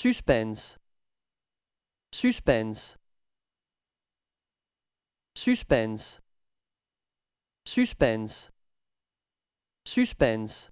Suspense. Suspense. Suspense. Suspense. Suspense.